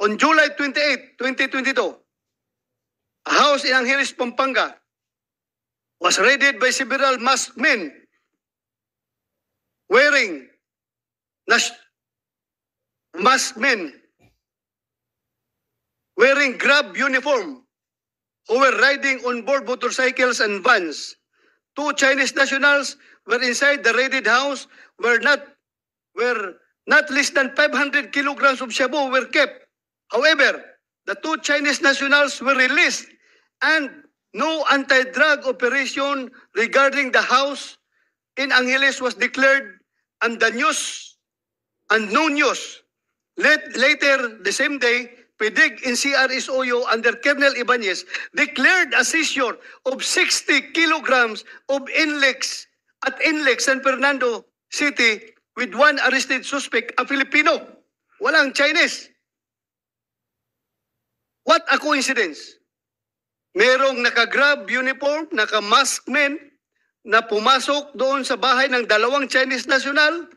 On July 28, 2022, a house in Angeles, Pampanga was raided by several masked men wearing masked men wearing grab uniform who were riding on board motorcycles and vans. Two Chinese nationals were inside the raided house where not were not less than 500 kilograms of shabu were kept However, the two Chinese nationals were released and no anti-drug operation regarding the house in Angeles was declared and the news and no news. later, the same day, PDIG in CRS under Colonel Ibanez declared a seizure of 60 kilograms of Inlex at Inlex San Fernando City with one arrested suspect, a Filipino. Walang Chinese. What a coincidence! Merong naka-grab uniform, naka-mask men na pumasok doon sa bahay ng dalawang Chinese national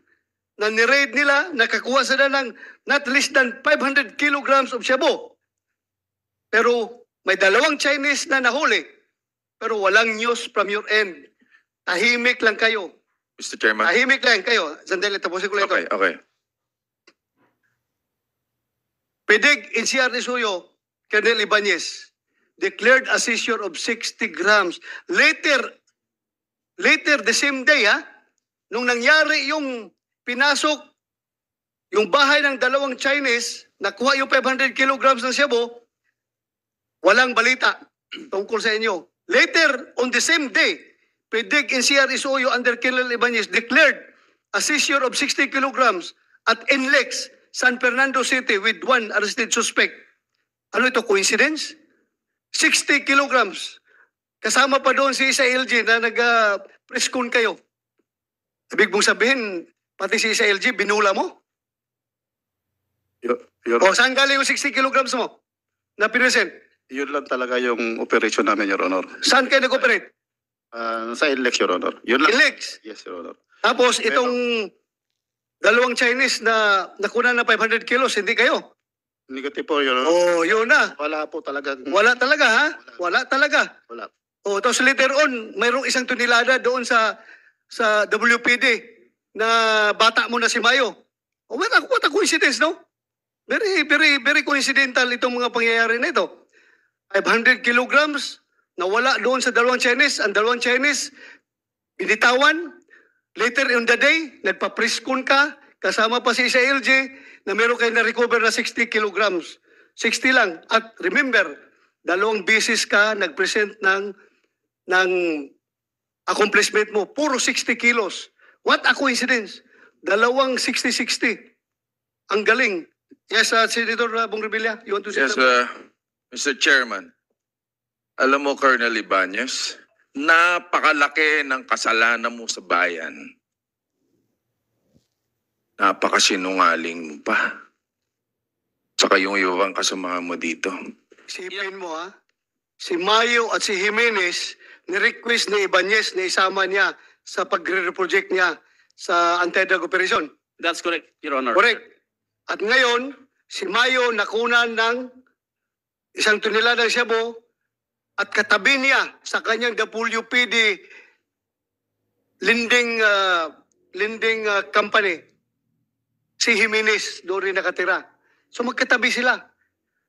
na niraid nila, nakakuha sila ng not less than 500 kilograms of shabu. Pero may dalawang Chinese na nahuli, pero walang news from your end. Tahimik lang kayo. Mr. Chairman. Tahimik lang kayo. Sandali, tapusin ko lang okay, ito. Okay, okay. Pidig in CR Suyo, Colonel Ibanez, declared a seizure of 60 grams. Later, later the same day, ha, nung nangyari yung pinasok, yung bahay ng dalawang Chinese, nakuha yung 500 kilograms ng Cebu, walang balita tungkol sa inyo. Later, on the same day, PDIG e and CRSOU under Colonel Ibanez declared a seizure of 60 kilograms at NLEX, San Fernando City with one arrested suspect. Ano ito, coincidence? 60 kilograms. Kasama pa doon si Isa LG na nag-press uh, kayo. Ibig mong sabihin, pati si Isa LG, binula mo? Your, your o saan galing yung 60 kilograms mo na pinresent? Yun lang talaga yung operation namin, Your Honor. Saan kayo nag-operate? Uh, sa ILEX, Your Honor. Yun lang. ILEX? Yes, Your Honor. Tapos itong Pero, dalawang Chinese na nakuna na 500 kilos, hindi kayo? Negative po, Your Honor. Oh, yun na. Wala po talaga. Wala talaga, ha? Wala talaga. Wala. Oh, tapos later on, mayroong isang tunilada doon sa sa WPD na bata mo na si Mayo. Oh, what, a, what a coincidence, no? Very, very, very coincidental itong mga pangyayari na ito. 500 kilograms nawala doon sa dalawang Chinese. Ang dalawang Chinese, binitawan. Later in the day, nagpa-preskon ka. Kasama pa si sa LG na meron kayo na-recover na 60 kilograms. 60 lang. At remember, dalawang beses ka nag-present ng, ng accomplishment mo. Puro 60 kilos. What a coincidence. Dalawang 60-60. Ang galing. Yes, uh, Senator uh, Bong Revilla, you want to say Yes, uh, Mr. Chairman. Alam mo, Colonel Ibanez, napakalaki ng kasalanan mo sa bayan Napakasinungaling mo pa. Saka yung ibang kasama mo dito. Isipin mo ha, si Mayo at si Jimenez ni-request ni Ibanez na isama niya sa pagre-project niya sa anti-drug operation. That's correct, Your Honor. Correct. At ngayon, si Mayo nakunan ng isang tunila ng Cebu at katabi niya sa kanyang WPD lending uh, lending uh, company si Jimenez doon rin nakatira. So magkatabi sila.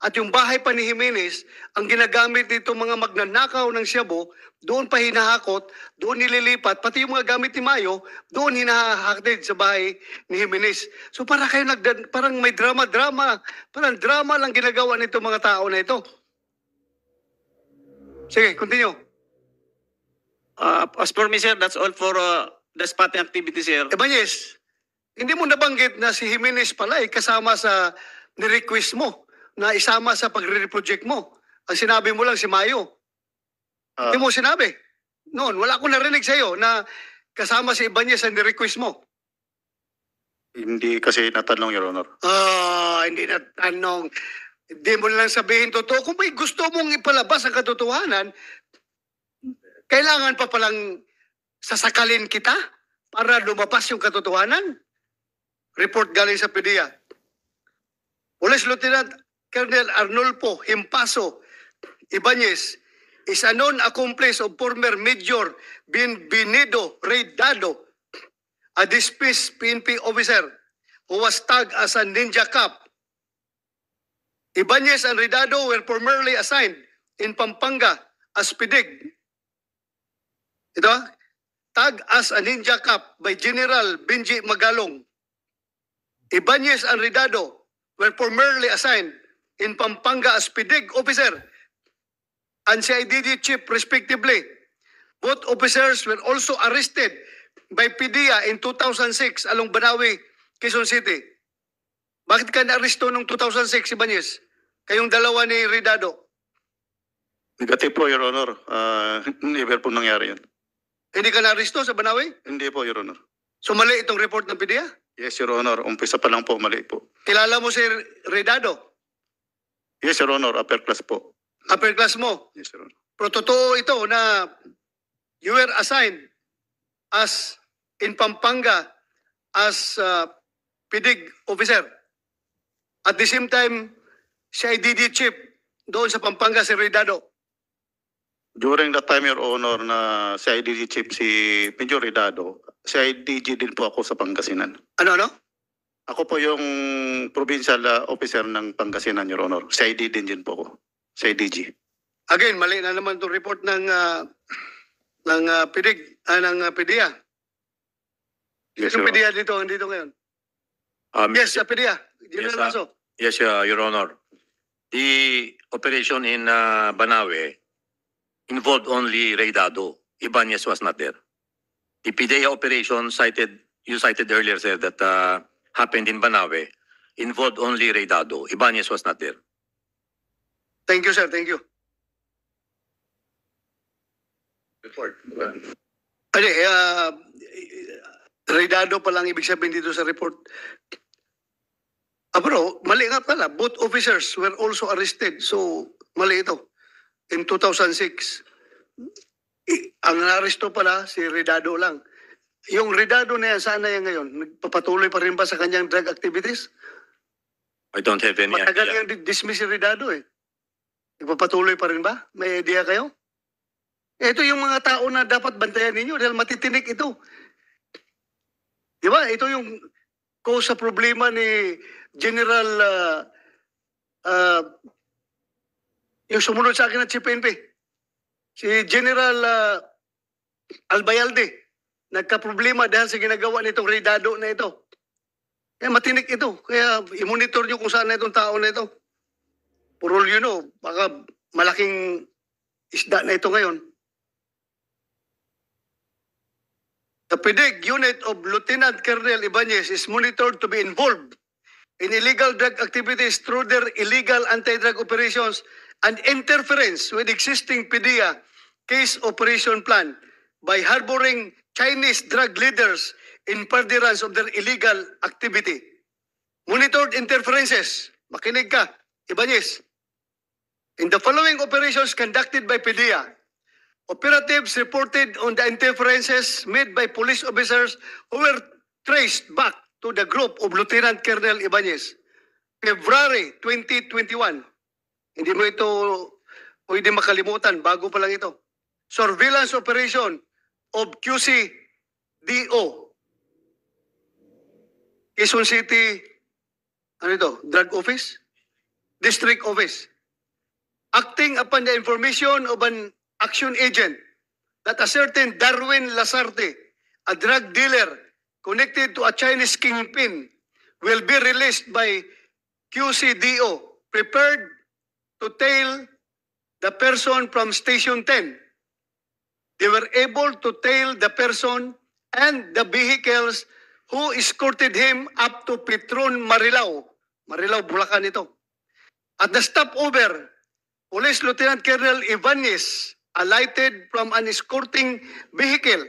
At yung bahay pa ni Jimenez, ang ginagamit nito mga magnanakaw ng Siabo, doon pa hinahakot, doon nililipat, pati yung mga gamit ni Mayo, doon hinahakdid sa bahay ni Jimenez. So para kayo nag, parang may drama-drama, parang drama lang ginagawa nito mga tao na ito. Sige, continue. Uh, as for me, sir, that's all for uh, the spotting activity, sir. Ebanez, hindi mo nabanggit na si Jimenez pala ay kasama sa ni-request mo na isama sa pagre-project mo. Ang sinabi mo lang si Mayo. Uh, Hindi mo sinabi. Noon, wala akong narinig sa'yo na kasama si Ibanez sa ni-request mo. Hindi kasi natanong, Your Honor. Ah, uh, hindi natanong. Hindi mo lang sabihin totoo. Kung may gusto mong ipalabas ang katotohanan, kailangan pa palang sasakalin kita para lumabas yung katotohanan? Report galing sa PDEA. Police Lieutenant Colonel Arnulfo Himpaso Ibanez is a known accomplice of former Major Benvenido Reydado, a displaced PNP officer who was tagged as a ninja cop. Ibanez and Reydado were primarily assigned in Pampanga as PIDIG. Ito, tagged as a ninja cop by General Benji Magalong. Ibanez Enridado were formerly assigned in Pampanga as PDIG officer and CIDD chief respectively. Both officers were also arrested by PDEA in 2006 along Banawi, Quezon City. Bakit ka naaresto noong 2006 si Banyes? Kayong dalawa ni Ridado. Negative po, Your Honor. Uh, never po nangyari yan. Hindi ka naaresto sa Banawi? Hindi po, Your Honor. So mali itong report ng PDEA? Yes, Your Honor. Umpisa pa lang po, mali po. Kilala mo si Redado? Yes, Your Honor. Upper class po. Upper class mo? Yes, Your Honor. Pero totoo ito na you were assigned as in Pampanga as uh, PIDIG officer. At the same time, siya ay DD chief doon sa Pampanga si Redado. During that time, Your Honor, na si IDD chief si Major Redado, sa DG din po ako sa Pangasinan. Ano, ano? Ako po yung provincial uh, officer ng Pangasinan, Your Honor. Sa ID din din po ako. Sa DG. Again, mali na naman itong report ng uh, ng uh, ah, PIDIG, uh, ng uh, PIDIA. Yes, yung PIDIA dito, dito ngayon. Um, yes, uh, PIDIA. General yes, Uh, yes, uh, Your Honor. The operation in uh, Banawe involved only Raydado. Ibanez was not there the PDEA operation cited you cited earlier, sir, that uh, happened in Banawe involved only Reydado. Ibanez was not there. Thank you, sir. Thank you. Report. Eh, ano, uh, Reydado pa lang ibig sabihin dito sa report. Ah, bro, mali nga pala. Both officers were also arrested. So, mali ito. In 2006, ang naaresto pala si Redado lang. Yung Redado na yan, saan na yan ngayon? Nagpapatuloy pa rin ba sa kanyang drug activities? I don't have any Matagal idea. yung dismiss si Redado eh. Nagpapatuloy pa rin ba? May idea kayo? Ito yung mga tao na dapat bantayan ninyo dahil matitinik ito. Di ba? Ito yung cause sa problema ni General uh, uh, yung sumunod sa akin ng CPNP si General uh, Albayalde nagka-problema dahil sa ginagawa nitong redado na ito. Kaya matinik ito. Kaya i-monitor nyo kung saan na itong tao na ito. For all you know, baka malaking isda na ito ngayon. The PDIG e unit of Lieutenant Colonel Ibanez is monitored to be involved in illegal drug activities through their illegal anti-drug operations and interference with existing PDEA case operation plan by harboring Chinese drug leaders in furtherance of their illegal activity. Monitored interferences. Makinig ka, Ibanez. In the following operations conducted by PDEA, operatives reported on the interferences made by police officers who were traced back to the group of Lieutenant Colonel Ibanez. February 2021, hindi mo ito pwede makalimutan, bago pa lang ito. Surveillance operation of QCDO. Quezon City, ano ito, drug office? District office. Acting upon the information of an action agent that a certain Darwin Lasarte, a drug dealer connected to a Chinese kingpin, will be released by QCDO, prepared to tail the person from station 10. They were able to tail the person and the vehicles who escorted him up to Petron Marilao. Marilao, Bulacan ito. At the stopover, Police Lieutenant Colonel Ivanes alighted from an escorting vehicle,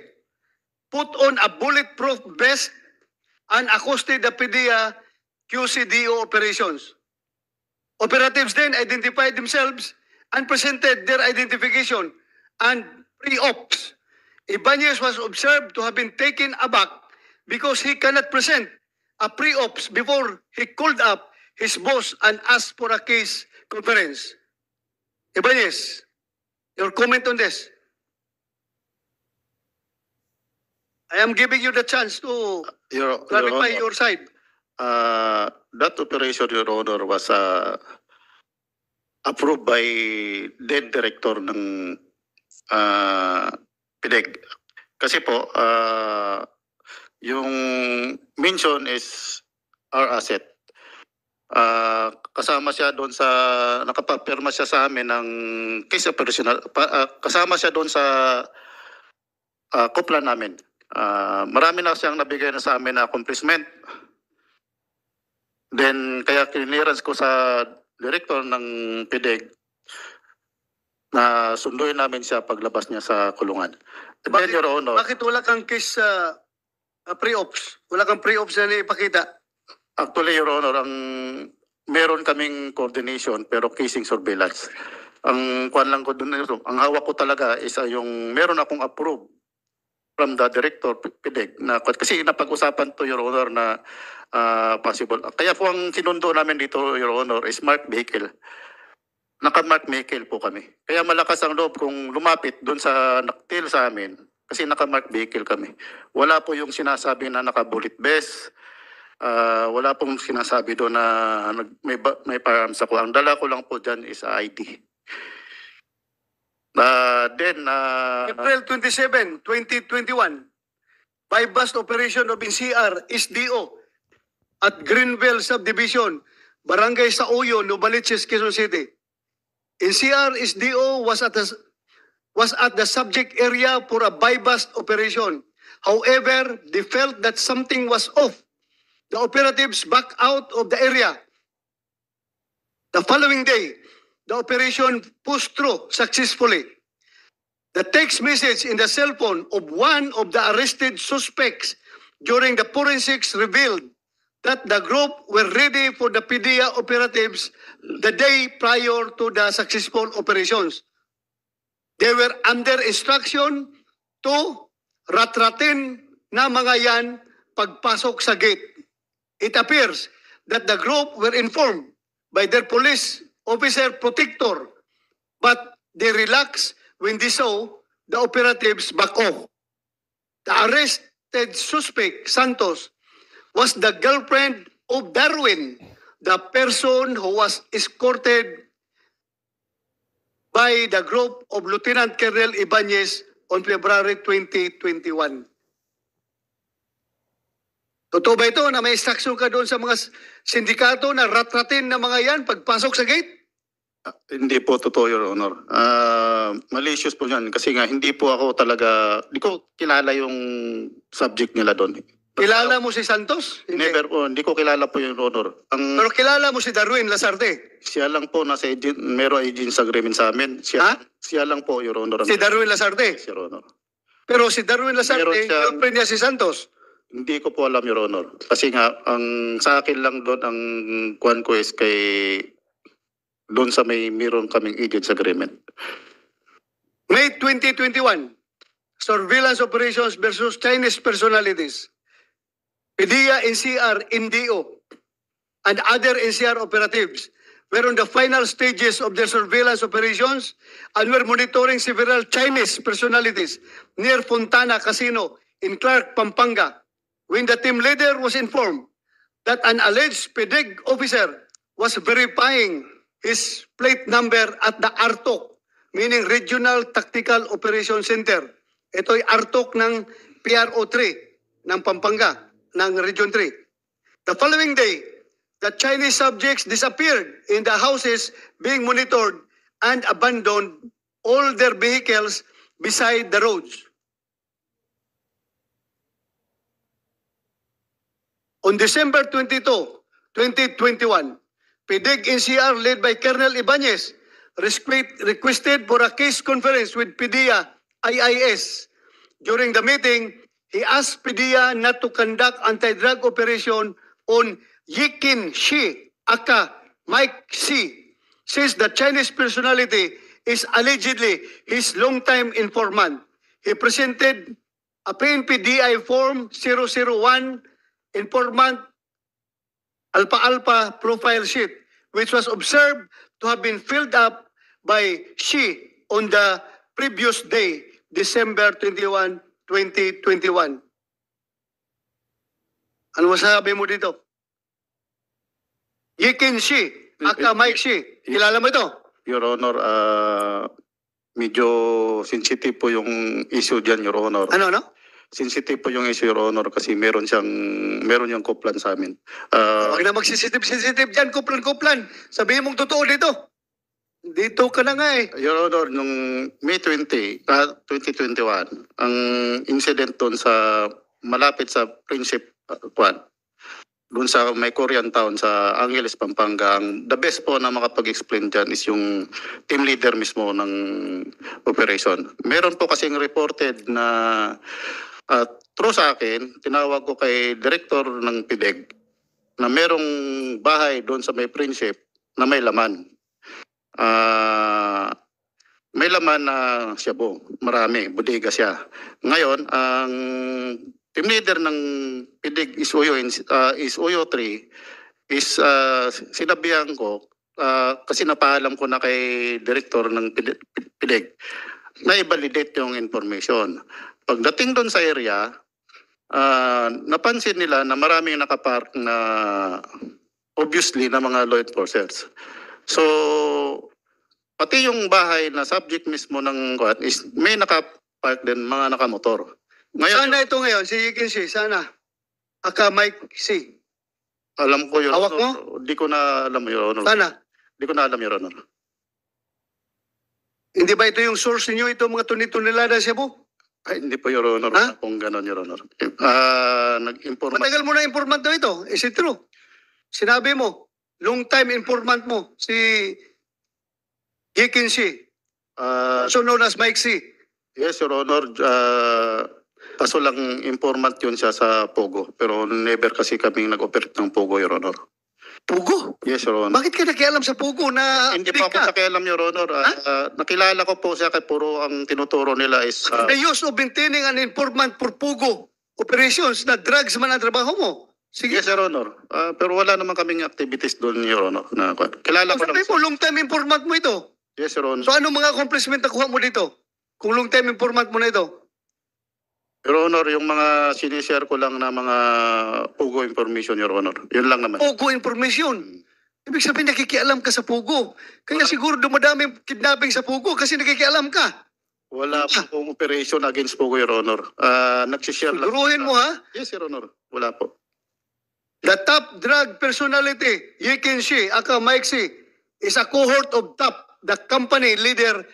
put on a bulletproof vest, and accosted the PDA QCDO operations. Operatives then identified themselves and presented their identification and pre-ops. Ibanez was observed to have been taken aback because he cannot present a pre-ops before he called up his boss and asked for a case conference. Ibanez, your comment on this? I am giving you the chance to your, clarify your, your side. Uh, that operation, Your Honor, was uh, approved by then director ng uh, PIDEG. Kasi po, uh, yung mention is our asset. Uh, kasama siya doon sa, nakapapirma siya sa amin ng case operational, pa, uh, kasama siya doon sa uh, kupla namin. Uh, marami na siyang nabigay na sa amin na accomplishment. Then kaya clearance ko sa director ng PDEG na sunduin namin siya paglabas niya sa kulungan. Then, bakit, Your Honor, bakit wala kang case sa uh, pre-ops? Wala kang pre-ops na ipakita? Actually, Your Honor, ang meron kaming coordination pero casing surveillance. Ang kwan lang ko doon, ang hawak ko talaga is ah, yung meron akong approve from the director PDEG na kasi napag-usapan to your honor na uh, possible. Kaya po ang sinundo namin dito your honor is marked vehicle. Naka-marked vehicle po kami. Kaya malakas ang loob kung lumapit doon sa naktil sa amin kasi naka-marked vehicle kami. Wala po yung sinasabi na naka-bullet vest. Uh, wala pong sinasabi doon na may, may firearms ako. Ang dala ko lang po dyan is ID. Uh, then, uh, April 27, 2021, by bus operation of NCR, SDO, at Greenville Subdivision, Barangay sa Uyo, Novaliches, Quezon City. NCR SDO was at the, was at the subject area for a bypass operation. However, they felt that something was off. The operatives back out of the area. The following day, the operation pushed through successfully. The text message in the cell phone of one of the arrested suspects during the forensics revealed that the group were ready for the PDEA operatives the day prior to the successful operations. They were under instruction to ratratin na mga yan pagpasok sa gate. It appears that the group were informed by their police officer protector, but they relax when they saw the operatives back off. The arrested suspect, Santos, was the girlfriend of Darwin, the person who was escorted by the group of Lieutenant Colonel Ibanez on February 2021. Totoo ba ito na may instruction ka doon sa mga sindikato na ratratin na mga yan pagpasok sa gate? Uh, hindi po totoo, Your Honor. Uh, ah, malicious po yan kasi nga hindi po ako talaga, hindi ko kilala yung subject nila doon. Kilala mo si Santos? Hindi. Never po, hindi ko kilala po yung Honor. Ang, Pero kilala mo si Darwin Lazarte? Siya lang po, nasa agent, meron agents agreement sa amin. Siya, ha? siya lang po, Your Honor. Si Darwin Lazarte? Si Your Honor. Pero si Darwin Lazarte, girlfriend niya si Santos? Hindi ko po alam, Your Honor. Kasi nga, ang sa akin lang doon, ang kuhan ko is kay doon sa may meron kaming agents agreement. May 2021, Surveillance Operations versus Chinese Personalities. PDEA NCR, NDO, and other NCR operatives were on the final stages of their surveillance operations and were monitoring several Chinese personalities near Fontana Casino in Clark, Pampanga, when the team leader was informed that an alleged PDEG officer was verifying his plate number at the ARTOC, meaning Regional Tactical Operation Center. Ito ay ARTOC ng PRO3 ng Pampanga, ng Region 3. The following day, the Chinese subjects disappeared in the houses being monitored and abandoned all their vehicles beside the roads. On December 22, 2021, PDIG NCR led by Colonel Ibanez requested for a case conference with PDIA IIS. During the meeting, he asked PDIA not to conduct anti-drug operation on Yikin Shi Aka Mike C, since the Chinese personality is allegedly his longtime informant. He presented a PNPDI form 001 informant alpha-alpha profile sheet which was observed to have been filled up by she on the previous day, December 21, 2021. Ano masabi mo dito? Yikin she, eh, Aka eh, Mike she. Kilala mo ito? Your Honor, uh, medyo sensitive po yung issue dyan, Your Honor. Ano, no? sensitive po yung issue, Your Honor, kasi meron siyang, meron yung kuplan sa amin. Uh, Huwag na magsisensitive-sensitive dyan, kuplan-kuplan. Sabihin mong totoo dito. Dito ka na nga eh. Your Honor, nung May 20, ah, 2021, ang incident doon sa malapit sa Princip, uh, ah, Kwan, doon sa may Korean town sa Angeles, Pampanga, ang the best po na makapag-explain dyan is yung team leader mismo ng operation. Meron po kasing reported na at through sa akin, tinawag ko kay director ng PIDEG na merong bahay doon sa may prinsip na may laman. Uh, may laman na uh, siyabo, marami, budiga siya. Ngayon, ang team leader ng PIDEG is Uyo, uh, is Uyo 3, is uh, sinabihan ko, uh, kasi napaalam ko na kay director ng PIDEG na i-validate yung information. Pagdating doon sa area, uh, napansin nila na maraming nakapark na obviously na mga law enforcers. So, pati yung bahay na subject mismo ng kuan is may nakapark din mga nakamotor. Ngayon, sana ito ngayon, si Igin si, sana. Aka Mike si. Alam ko yun. Hawak mo? Di ko na alam yun. Sana. Hindi ko na alam yun. Hindi ba ito yung source niyo ito mga tunitulilan na Cebu? Ay, hindi po, Your Honor. Ha? Wala pong ganon, Your Honor. Ah, nag informant Matagal mo na informant daw ito. Is it true? Sinabi mo, long time informant mo, si Yekin Si, Uh, ah, so known as Mike Si. yes, Your Honor. Uh, kaso lang informant yun siya sa Pogo. Pero never kasi kami nag-operate ng Pogo, Your Honor. Pugo? Yes, Your Honor. Bakit ka nakialam sa Pugo na Hindi pa ako nakialam, Your Honor. Ah, Huh? ah, nakilala ko po siya kay puro ang tinuturo nila is... ah, The use of maintaining an informant for Pugo operations na drugs man ang trabaho mo. Sige. yes, Your Honor. Ah, pero wala naman kaming activities doon, Your Honor. Na, kilala ko Sabi lang. mo, long time informant mo ito. Yes, Your Honor. So anong mga accomplishment na kuha mo dito? Kung long time informant mo na ito? Your Honor, yung mga sinishare ko lang na mga pugo information, Your Honor. Yun lang naman. Pugo information. Mm. Ibig sabihin nakikialam ka sa Pugo. Kaya siguro dumadami yung kidnapping sa Pugo kasi nakikialam ka. Wala po pong operation against Pugo, Your Honor. Ah, nagsishare lang. Siguruhin mo ha. Yes, Your Honor. Wala po. The top drug personality, you can see, Aka Mike C, is a cohort of top, the company leader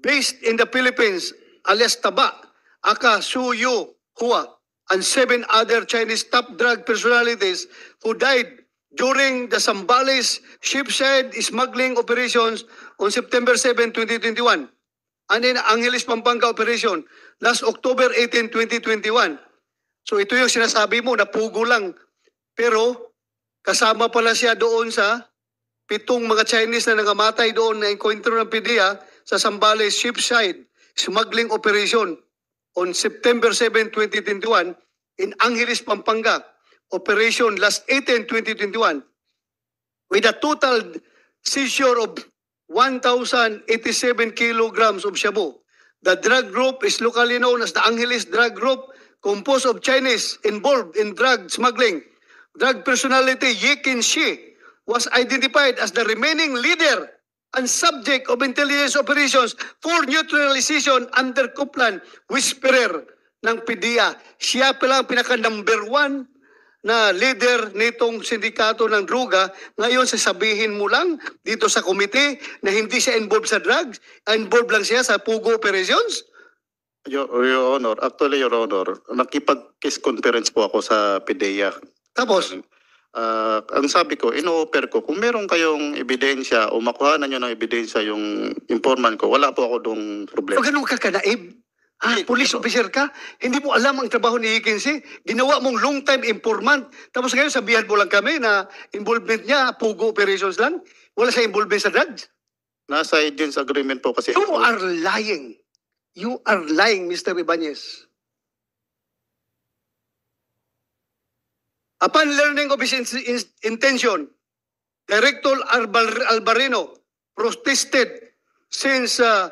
based in the Philippines, alias Taba. Aka Su Yu Hua, and seven other Chinese top drug personalities who died during the Sambales shipside smuggling operations on September 7, 2021, and in Angeles Pampanga operation last October 18, 2021. So ito yung sinasabi mo na pugo lang. Pero kasama pala siya doon sa pitong mga Chinese na nangamatay doon na encounter ng PDEA sa Sambales shipside smuggling operation on September 7, 2021 in Angeles, Pampanga, Operation Last 18, 2021, with a total seizure of 1,087 kilograms of shabu. The drug group is locally known as the Angeles Drug Group, composed of Chinese involved in drug smuggling. Drug personality Ye Kin Shi was identified as the remaining leader and subject of intelligence operations for neutralization under Kuplan, whisperer ng PDEA. Siya pala ang pinaka number one na leader nitong sindikato ng droga, ngayon sasabihin mo lang dito sa komite na hindi siya involved sa drugs, involved lang siya sa Pugo operations? Your, Your Honor, actually Your Honor, nakipag kiss conference po ako sa PDEA. Tapos? Um, uh, ang sabi ko, ino-offer ko, kung meron kayong ebidensya o makuha na nyo ng ebidensya yung informant ko, wala po ako doong problema. So, ganun ka kanaib? Ha, Hindi, police ito. officer ka? Hindi mo alam ang trabaho ni Higginsi? Eh. Ginawa mong long time informant. Tapos ngayon sabihan mo lang kami na involvement niya, pugo operations lang? Wala sa involvement sa drugs? Nasa agents agreement po kasi. You are lying. You are lying, Mr. Ibanez. Upon learning of his in intention, Director Albar Albarino protested since uh,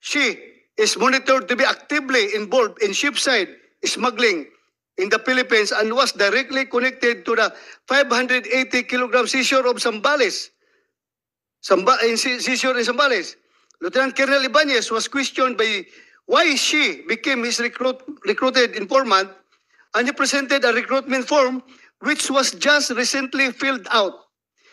she is monitored to be actively involved in shipside smuggling in the Philippines and was directly connected to the 580 kilogram seizure of Sambales. Samba in seizure in Sambales. Lieutenant Colonel Ibanez was questioned by why she became his recruit, recruited informant and he presented a recruitment form which was just recently filled out.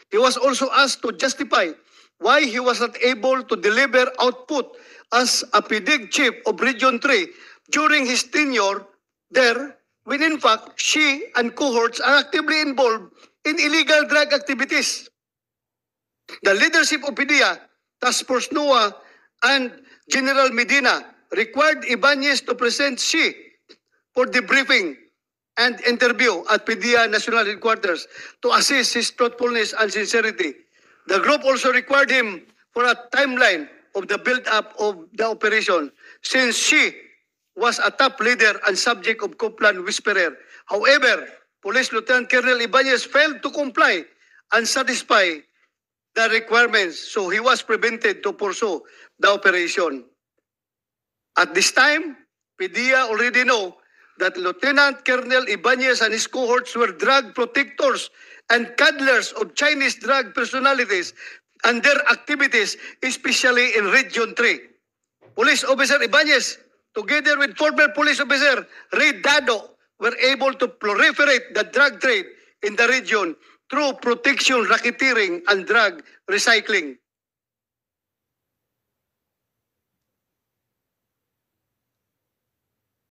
He was also asked to justify why he was not able to deliver output as a PDIG chief of Region 3 during his tenure there, when in fact she and cohorts are actively involved in illegal drug activities. The leadership of PDIA, Task Force NOAA, and General Medina required Ibanez to present she for debriefing and interview at PDEA National Headquarters to assess his truthfulness and sincerity. The group also required him for a timeline of the build-up of the operation since she was a top leader and subject of Copeland Whisperer. However, Police Lieutenant Colonel Ibanez failed to comply and satisfy the requirements, so he was prevented to pursue the operation. At this time, PDEA already know that Lieutenant Colonel Ibanez and his cohorts were drug protectors and cuddlers of Chinese drug personalities and their activities, especially in Region 3. Police Officer Ibanez, together with former Police Officer Ray Dado, were able to proliferate the drug trade in the region through protection racketeering and drug recycling.